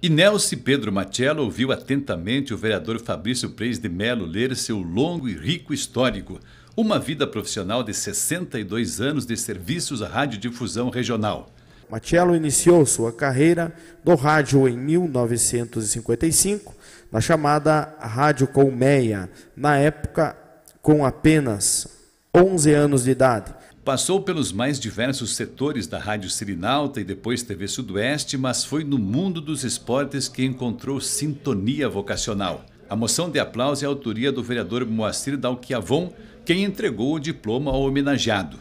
Inelce Pedro Matiello ouviu atentamente o vereador Fabrício Preis de Melo ler seu longo e rico histórico, uma vida profissional de 62 anos de serviços à radiodifusão regional. Matiello iniciou sua carreira no rádio em 1955, na chamada Rádio Colmeia, na época com apenas 11 anos de idade. Passou pelos mais diversos setores da Rádio Sirinalta e depois TV Sudoeste, mas foi no mundo dos esportes que encontrou sintonia vocacional. A moção de aplauso é a autoria do vereador Moacir Dalquiavon, quem entregou o diploma ao homenageado.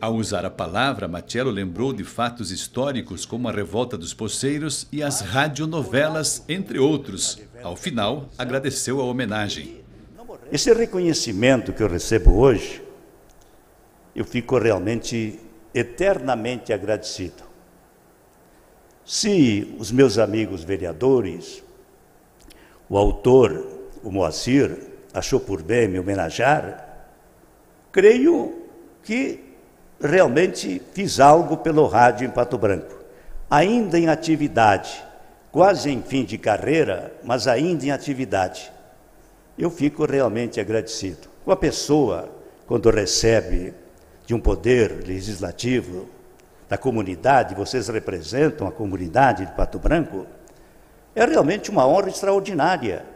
Ao usar a palavra, Matiello lembrou de fatos históricos como a Revolta dos Poceiros e as radionovelas, entre outros. Ao final, agradeceu a homenagem. Esse reconhecimento que eu recebo hoje eu fico realmente eternamente agradecido. Se os meus amigos vereadores, o autor, o Moacir, achou por bem me homenagear, creio que realmente fiz algo pelo rádio em Pato Branco. Ainda em atividade, quase em fim de carreira, mas ainda em atividade. Eu fico realmente agradecido. Uma pessoa, quando recebe de um poder legislativo da comunidade, vocês representam a comunidade de Pato Branco, é realmente uma honra extraordinária.